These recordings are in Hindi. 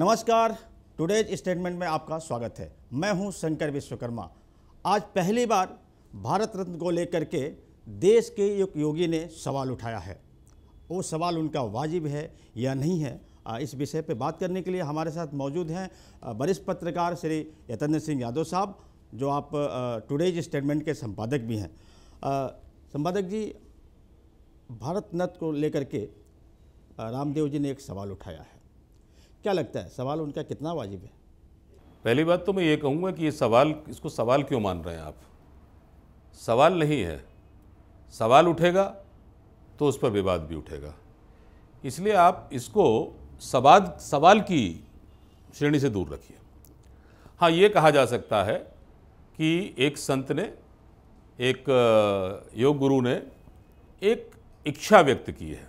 नमस्कार टुडेज स्टेटमेंट में आपका स्वागत है मैं हूं शंकर विश्वकर्मा आज पहली बार भारत रत्न को लेकर के देश के एक योगी ने सवाल उठाया है वो सवाल उनका वाजिब है या नहीं है इस विषय पर बात करने के लिए हमारे साथ मौजूद हैं वरिष्ठ पत्रकार श्री यतेंद्र सिंह यादव साहब जो आप टुडेज स्टेटमेंट के संपादक भी हैं संपादक जी भारत रत्न को लेकर के रामदेव जी ने एक सवाल उठाया है क्या लगता है सवाल उनका कितना वाजिब है पहली बात तो मैं ये कहूँगा कि ये सवाल इसको सवाल क्यों मान रहे हैं आप सवाल नहीं है सवाल उठेगा तो उस पर विवाद भी उठेगा इसलिए आप इसको सवाल सवाल की श्रेणी से दूर रखिए हाँ ये कहा जा सकता है कि एक संत ने एक योग गुरु ने एक इच्छा व्यक्त की है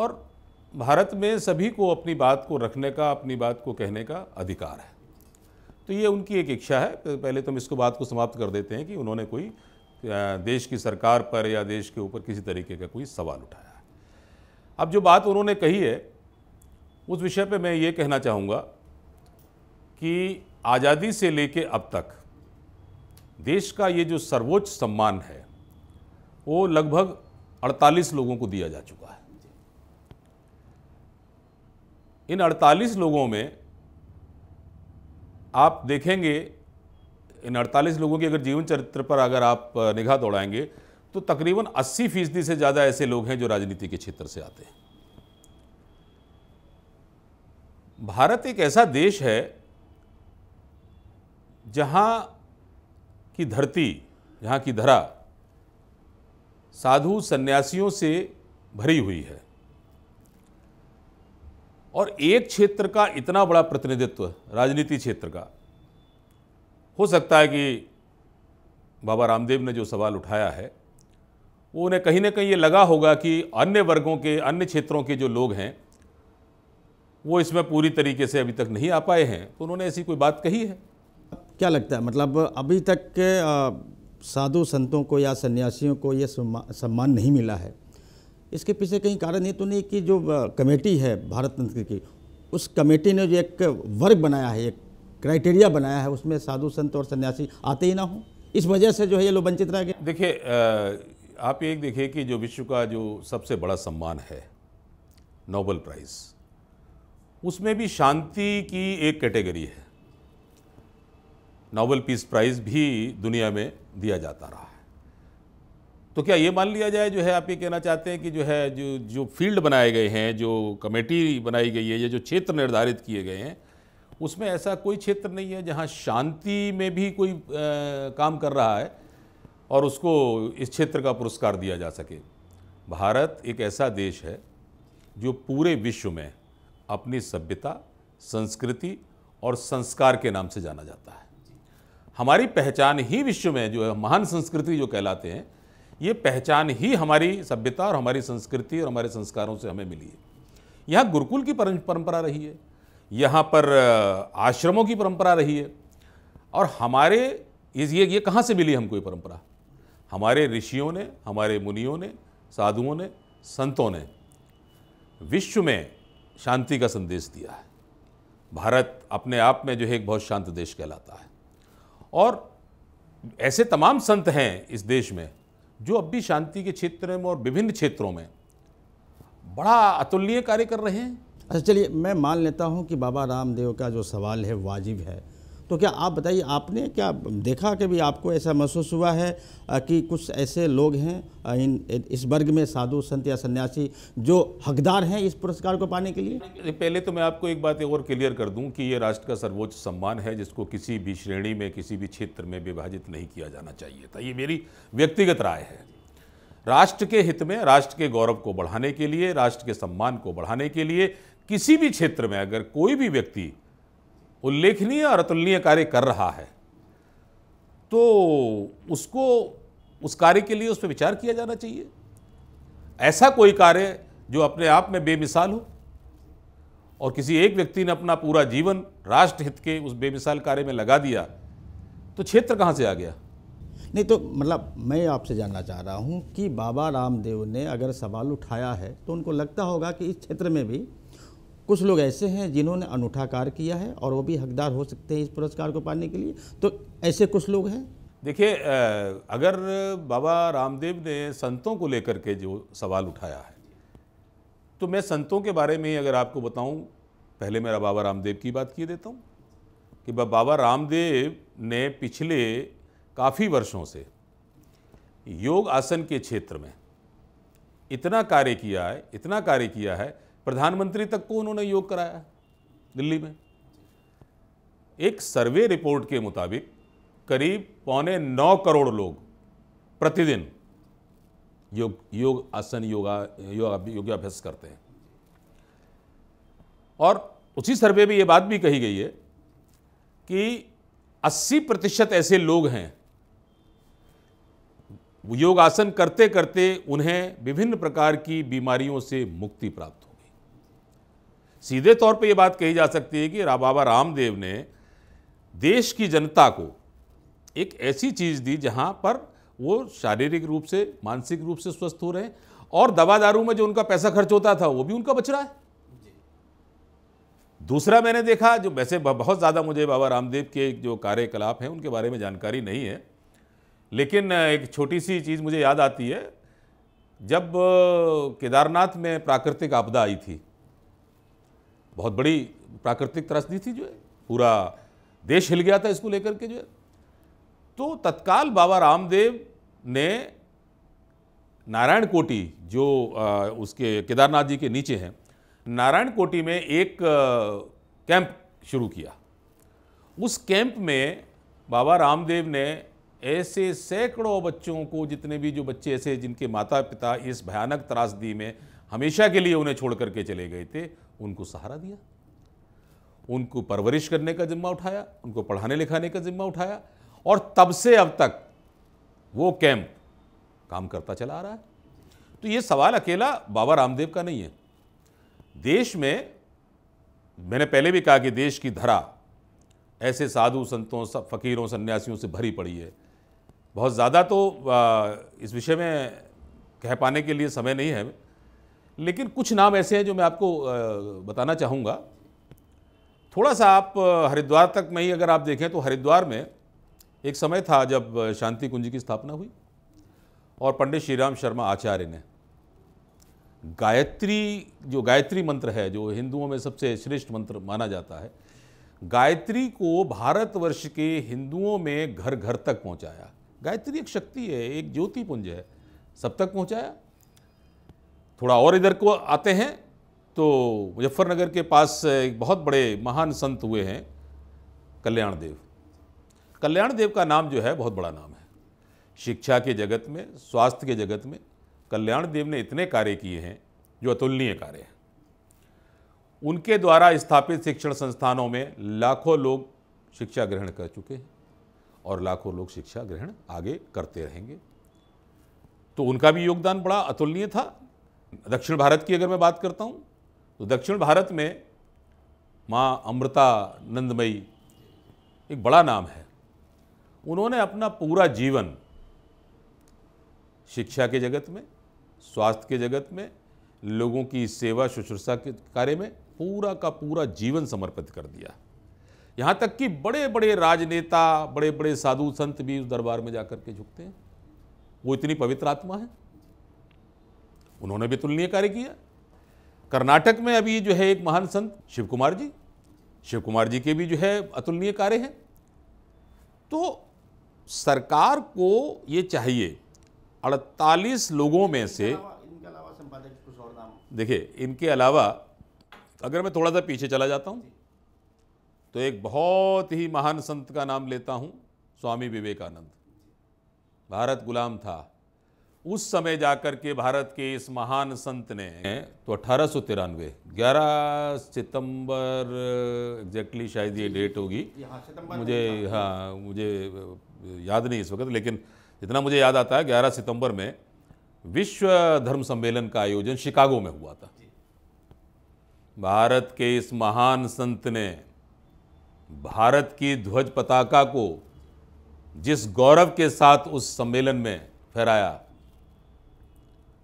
और भारत में सभी को अपनी बात को रखने का अपनी बात को कहने का अधिकार है तो ये उनकी एक इच्छा है तो पहले तो हम इसको बात को समाप्त कर देते हैं कि उन्होंने कोई देश की सरकार पर या देश के ऊपर किसी तरीके का कोई सवाल उठाया है अब जो बात उन्होंने कही है उस विषय पे मैं ये कहना चाहूँगा कि आज़ादी से लेके अब तक देश का ये जो सर्वोच्च सम्मान है वो लगभग 48 लोगों को दिया जा चुका है इन 48 लोगों में आप देखेंगे इन 48 लोगों की अगर जीवन चरित्र पर अगर आप निगाह दौड़ाएंगे तो तकरीबन 80 फीसदी से ज़्यादा ऐसे लोग हैं जो राजनीति के क्षेत्र से आते हैं भारत एक ऐसा देश है जहाँ की धरती यहाँ की धरा साधु सन्यासियों से भरी हुई है और एक क्षेत्र का इतना बड़ा प्रतिनिधित्व राजनीति क्षेत्र का हो सकता है कि बाबा रामदेव ने जो सवाल उठाया है वो उन्हें कहीं ना कहीं ये लगा होगा कि अन्य वर्गों के अन्य क्षेत्रों के जो लोग हैं वो इसमें पूरी तरीके से अभी तक नहीं आ पाए हैं तो उन्होंने ऐसी कोई बात कही है क्या लगता है मतलब अभी तक साधु संतों को या सन्यासियों को ये सम्मान नहीं मिला है इसके पीछे कहीं कारण ये तो नहीं कि जो कमेटी है भारत तंत्र की उस कमेटी ने जो एक वर्ग बनाया है एक क्राइटेरिया बनाया है उसमें साधु संत और सन्यासी आते ही ना हो इस वजह से जो है ये लोग वंचित रह गए देखिए आप एक देखिए कि जो विश्व का जो सबसे बड़ा सम्मान है नोबल प्राइज़ उसमें भी शांति की एक कैटेगरी है नोबल पीस प्राइज़ भी दुनिया में दिया जाता रहा तो क्या ये मान लिया जाए जो है आप ये कहना चाहते हैं कि जो है जो जो फील्ड बनाए गए हैं जो कमेटी बनाई गई है या जो क्षेत्र निर्धारित किए गए हैं उसमें ऐसा कोई क्षेत्र नहीं है जहाँ शांति में भी कोई आ, काम कर रहा है और उसको इस क्षेत्र का पुरस्कार दिया जा सके भारत एक ऐसा देश है जो पूरे विश्व में अपनी सभ्यता संस्कृति और संस्कार के नाम से जाना जाता है हमारी पहचान ही विश्व में जो है महान संस्कृति जो कहलाते हैं ये पहचान ही हमारी सभ्यता और हमारी संस्कृति और हमारे संस्कारों से हमें मिली है यहाँ गुरुकुल की परंपरा रही है यहाँ पर आश्रमों की परंपरा रही है और हमारे ये ये कहाँ से मिली हमको ये परंपरा हमारे ऋषियों ने हमारे मुनियों ने साधुओं ने संतों ने विश्व में शांति का संदेश दिया है भारत अपने आप में जो है एक बहुत शांत देश कहलाता है और ऐसे तमाम संत हैं इस देश में जो अब भी शांति के क्षेत्र में और विभिन्न क्षेत्रों में बड़ा अतुलनीय कार्य कर रहे हैं अच्छा चलिए मैं मान लेता हूँ कि बाबा रामदेव का जो सवाल है वाजिब है तो क्या आप बताइए आपने क्या देखा कि भी आपको ऐसा महसूस हुआ है कि कुछ ऐसे लोग हैं इन इस वर्ग में साधु संत या सन्यासी जो हकदार हैं इस पुरस्कार को पाने के लिए पहले तो मैं आपको एक बात और क्लियर कर दूं कि ये राष्ट्र का सर्वोच्च सम्मान है जिसको किसी भी श्रेणी में किसी भी क्षेत्र में विभाजित नहीं किया जाना चाहिए था ये मेरी व्यक्तिगत राय है राष्ट्र के हित में राष्ट्र के गौरव को बढ़ाने के लिए राष्ट्र के सम्मान को बढ़ाने के लिए किसी भी क्षेत्र में अगर कोई भी व्यक्ति उल्लेखनीय और अतुलनीय कार्य कर रहा है तो उसको उस कार्य के लिए उस पर विचार किया जाना चाहिए ऐसा कोई कार्य जो अपने आप में बेमिसाल हो और किसी एक व्यक्ति ने अपना पूरा जीवन राष्ट्र हित के उस बेमिसाल कार्य में लगा दिया तो क्षेत्र कहाँ से आ गया नहीं तो मतलब मैं आपसे जानना चाह रहा हूँ कि बाबा रामदेव ने अगर सवाल उठाया है तो उनको लगता होगा कि इस क्षेत्र में भी कुछ लोग ऐसे हैं जिन्होंने अनूठा कार्य किया है और वो भी हकदार हो सकते हैं इस पुरस्कार को पाने के लिए तो ऐसे कुछ लोग हैं देखिए अगर बाबा रामदेव ने संतों को लेकर के जो सवाल उठाया है तो मैं संतों के बारे में ही अगर आपको बताऊं पहले मेरा बाबा रामदेव की बात किए देता हूं कि बाबा रामदेव ने पिछले काफ़ी वर्षों से योग आसन के क्षेत्र में इतना कार्य किया है इतना कार्य किया है प्रधानमंत्री तक को उन्होंने योग कराया दिल्ली में एक सर्वे रिपोर्ट के मुताबिक करीब पौने नौ करोड़ लोग प्रतिदिन योग योग आसन योगा योग योगाभ्यास करते हैं और उसी सर्वे में ये बात भी कही गई है कि 80 प्रतिशत ऐसे लोग हैं योगासन करते करते उन्हें विभिन्न प्रकार की बीमारियों से मुक्ति प्राप्त हो सीधे तौर पे ये बात कही जा सकती है कि बाबा रामदेव ने देश की जनता को एक ऐसी चीज़ दी जहाँ पर वो शारीरिक रूप से मानसिक रूप से स्वस्थ हो रहे हैं और दवा दारू में जो उनका पैसा खर्च होता था वो भी उनका बच रहा है दूसरा मैंने देखा जो वैसे बहुत ज़्यादा मुझे बाबा रामदेव के जो कार्यकलाप हैं उनके बारे में जानकारी नहीं है लेकिन एक छोटी सी चीज़ मुझे याद आती है जब केदारनाथ में प्राकृतिक आपदा आई थी बहुत बड़ी प्राकृतिक त्रासदी थी जो है पूरा देश हिल गया था इसको लेकर के जो है तो तत्काल बाबा रामदेव ने नारायण कोटी जो आ, उसके केदारनाथ जी के नीचे हैं नारायण कोटी में एक आ, कैंप शुरू किया उस कैंप में बाबा रामदेव ने ऐसे सैकड़ों बच्चों को जितने भी जो बच्चे ऐसे जिनके माता पिता इस भयानक त्रासदी में हमेशा के लिए उन्हें छोड़ करके चले गए थे उनको सहारा दिया उनको परवरिश करने का जिम्मा उठाया उनको पढ़ाने लिखाने का जिम्मा उठाया और तब से अब तक वो कैंप काम करता चला आ रहा है तो ये सवाल अकेला बाबा रामदेव का नहीं है देश में मैंने पहले भी कहा कि देश की धरा ऐसे साधु संतों सब फकीरों सन्यासियों से भरी पड़ी है बहुत ज़्यादा तो इस विषय में कह पाने के लिए समय नहीं है लेकिन कुछ नाम ऐसे हैं जो मैं आपको बताना चाहूँगा थोड़ा सा आप हरिद्वार तक में ही अगर आप देखें तो हरिद्वार में एक समय था जब शांति कुंज की स्थापना हुई और पंडित श्री राम शर्मा आचार्य ने गायत्री जो गायत्री मंत्र है जो हिंदुओं में सबसे श्रेष्ठ मंत्र माना जाता है गायत्री को भारतवर्ष के हिंदुओं में घर घर तक पहुंचाया गायत्री एक शक्ति है एक ज्योति पुंज है सब तक पहुंचाया थोड़ा और इधर को आते हैं तो मुजफ्फरनगर के पास एक बहुत बड़े महान संत हुए हैं कल्याण देव कल्याण देव का नाम जो है बहुत बड़ा नाम है शिक्षा के जगत में स्वास्थ्य के जगत में कल्याण देव ने इतने कार्य किए हैं जो अतुलनीय कार्य हैं उनके द्वारा स्थापित शिक्षण संस्थानों में लाखों लोग शिक्षा ग्रहण कर चुके हैं और लाखों लोग शिक्षा ग्रहण आगे करते रहेंगे तो उनका भी योगदान बड़ा अतुलनीय था दक्षिण भारत की अगर मैं बात करता हूँ तो दक्षिण भारत में माँ अमृता नंदमयी एक बड़ा नाम है उन्होंने अपना पूरा जीवन शिक्षा के जगत में स्वास्थ्य के जगत में लोगों की सेवा शुश्रूषा के कार्य में पूरा का पूरा जीवन समर्पित कर दिया यहाँ तक कि बड़े बड़े राजनेता बड़े बड़े साधु संत भी उस दरबार में जाकर के झुकते हैं वो इतनी पवित्र आत्मा है उन्होंने भी तुलनीय कार्य किया कर्नाटक में अभी जो है एक महान संत शिव कुमार जी शिव कुमार जी के भी जो है अतुलनीय कार्य हैं तो सरकार को ये चाहिए 48 लोगों में से देखिए इनके अलावा अगर मैं थोड़ा सा पीछे चला जाता हूँ तो एक बहुत ही महान संत का नाम लेता हूँ स्वामी विवेकानंद भारत गुलाम था उस समय जाकर के भारत के इस महान संत ने तो अठारह सौ तिरानवे ग्यारह सितंबर एग्जैक्टली शायद ये डेट होगी हाँ, मुझे हाँ मुझे याद नहीं इस वक्त लेकिन जितना मुझे याद आता है ग्यारह सितंबर में विश्व धर्म सम्मेलन का आयोजन शिकागो में हुआ था भारत के इस महान संत ने भारत की ध्वज पताका को जिस गौरव के साथ उस सम्मेलन में फहराया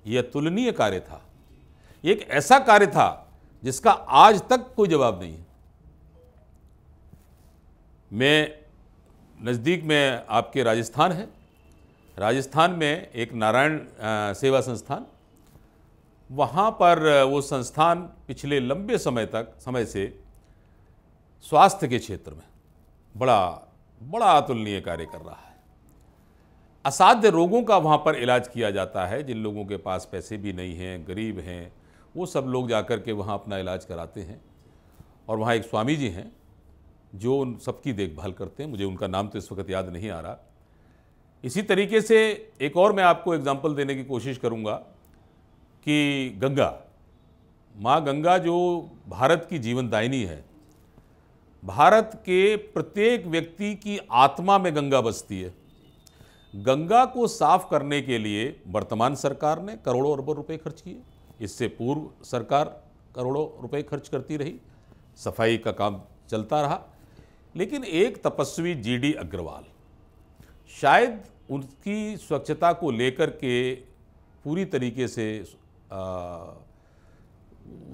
यह तुलनीय कार्य था एक ऐसा कार्य था जिसका आज तक कोई जवाब नहीं है मैं नज़दीक में आपके राजस्थान है राजस्थान में एक नारायण सेवा संस्थान वहाँ पर वो संस्थान पिछले लंबे समय तक समय से स्वास्थ्य के क्षेत्र में बड़ा बड़ा अतुलनीय कार्य कर रहा है असाध्य रोगों का वहाँ पर इलाज किया जाता है जिन लोगों के पास पैसे भी नहीं हैं गरीब हैं वो सब लोग जा कर के वहाँ अपना इलाज कराते हैं और वहाँ एक स्वामी जी हैं जो उन सबकी देखभाल करते हैं मुझे उनका नाम तो इस वक्त याद नहीं आ रहा इसी तरीके से एक और मैं आपको एग्ज़ाम्पल देने की कोशिश करूँगा कि गंगा माँ गंगा जो भारत की जीवनदायिनी है भारत के प्रत्येक व्यक्ति की आत्मा में गंगा बसती है गंगा को साफ करने के लिए वर्तमान सरकार ने करोड़ों अरबों रुपए खर्च किए इससे पूर्व सरकार करोड़ों रुपए खर्च करती रही सफाई का काम चलता रहा लेकिन एक तपस्वी जीडी अग्रवाल शायद उनकी स्वच्छता को लेकर के पूरी तरीके से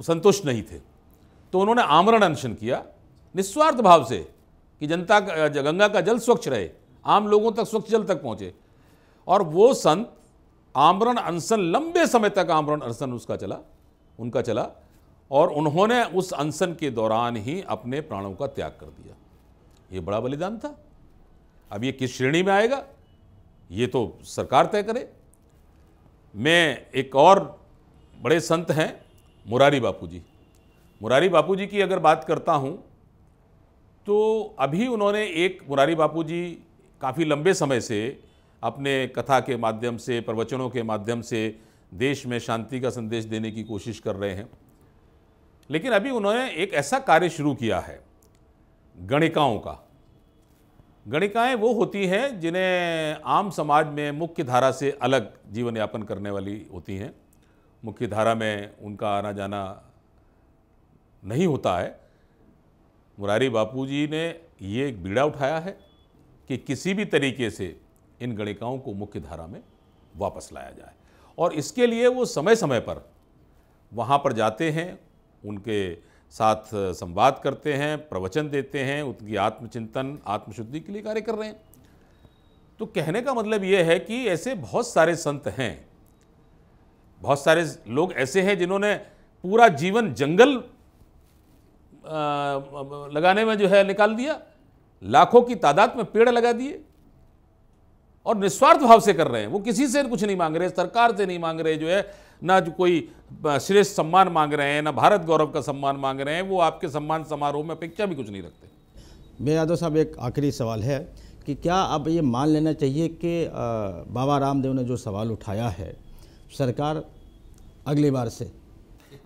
संतुष्ट नहीं थे तो उन्होंने आमरण अनशन किया निस्वार्थ भाव से कि जनता का गंगा का जल स्वच्छ रहे आम लोगों तक स्वच्छ जल तक पहुँचे और वो संत आमरण अनशन लंबे समय तक आमरण अनशन उसका चला उनका चला और उन्होंने उस अनशन के दौरान ही अपने प्राणों का त्याग कर दिया ये बड़ा बलिदान था अब ये किस श्रेणी में आएगा ये तो सरकार तय करे मैं एक और बड़े संत हैं मुरारी बापू जी मुरारी बापू जी की अगर बात करता हूँ तो अभी उन्होंने एक मुरारी बापू जी काफ़ी लंबे समय से अपने कथा के माध्यम से प्रवचनों के माध्यम से देश में शांति का संदेश देने की कोशिश कर रहे हैं लेकिन अभी उन्होंने एक ऐसा कार्य शुरू किया है गणिकाओं का गणिकाएं वो होती हैं जिन्हें आम समाज में मुख्य धारा से अलग जीवन यापन करने वाली होती हैं मुख्य धारा में उनका आना जाना नहीं होता है मुरारी बापूजी ने ये एक बीड़ा उठाया है कि किसी भी तरीके से इन गणिकाओं को मुख्य धारा में वापस लाया जाए और इसके लिए वो समय समय पर वहाँ पर जाते हैं उनके साथ संवाद करते हैं प्रवचन देते हैं उनकी आत्मचिंतन आत्मशुद्धि के लिए कार्य कर रहे हैं तो कहने का मतलब ये है कि ऐसे बहुत सारे संत हैं बहुत सारे लोग ऐसे हैं जिन्होंने पूरा जीवन जंगल लगाने में जो है निकाल दिया लाखों की तादाद में पेड़ लगा दिए और निस्वार्थ भाव से कर रहे हैं वो किसी से कुछ नहीं मांग रहे सरकार से नहीं मांग रहे जो है ना जो कोई श्रेष्ठ सम्मान मांग रहे हैं ना भारत गौरव का सम्मान मांग रहे हैं वो आपके सम्मान समारोह में अपेक्षा भी कुछ नहीं रखते मेरे यादव साहब एक आखिरी सवाल है कि क्या अब ये मान लेना चाहिए कि बाबा रामदेव ने जो सवाल उठाया है सरकार अगली बार से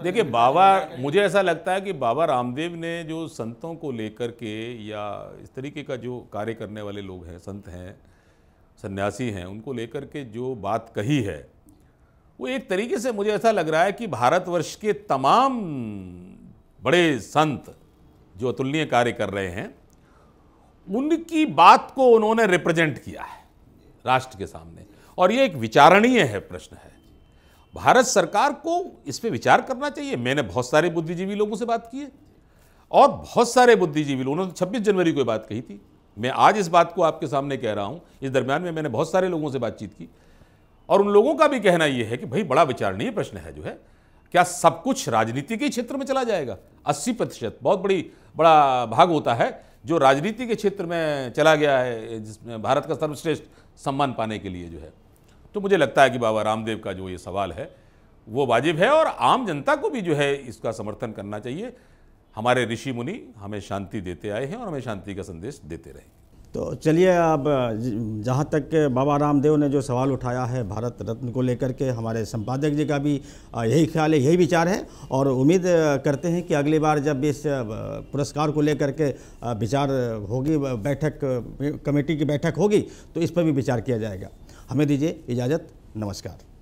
देखिए बाबा मुझे ऐसा लगता है कि बाबा रामदेव ने जो संतों को लेकर के या इस तरीके का जो कार्य करने वाले लोग हैं संत हैं सन्यासी हैं उनको लेकर के जो बात कही है वो एक तरीके से मुझे ऐसा लग रहा है कि भारतवर्ष के तमाम बड़े संत जो अतुलनीय कार्य कर रहे हैं उनकी बात को उन्होंने रिप्रेजेंट किया है राष्ट्र के सामने और ये एक विचारणीय है प्रश्न है भारत सरकार को इस पर विचार करना चाहिए मैंने बहुत सारे बुद्धिजीवी लोगों से बात की है और बहुत सारे बुद्धिजीवी लोगों ने छब्बीस जनवरी को बात कही थी मैं आज इस बात को आपके सामने कह रहा हूँ इस दरमियान में मैंने बहुत सारे लोगों से बातचीत की और उन लोगों का भी कहना यह है कि भाई बड़ा विचारणीय प्रश्न है जो है क्या सब कुछ राजनीति के क्षेत्र में चला जाएगा 80 प्रतिशत बहुत बड़ी बड़ा भाग होता है जो राजनीति के क्षेत्र में चला गया है जिसमें भारत का सर्वश्रेष्ठ सम्मान पाने के लिए जो है तो मुझे लगता है कि बाबा रामदेव का जो ये सवाल है वो वाजिब है और आम जनता को भी जो है इसका समर्थन करना चाहिए हमारे ऋषि मुनि हमें शांति देते आए हैं और हमें शांति का संदेश देते रहे तो चलिए अब जहाँ तक बाबा रामदेव ने जो सवाल उठाया है भारत रत्न को लेकर के हमारे संपादक जी का भी यही ख्याल है यही विचार है और उम्मीद करते हैं कि अगली बार जब इस पुरस्कार को लेकर के विचार होगी बैठक कमेटी की बैठक होगी तो इस पर भी विचार किया जाएगा हमें दीजिए इजाज़त नमस्कार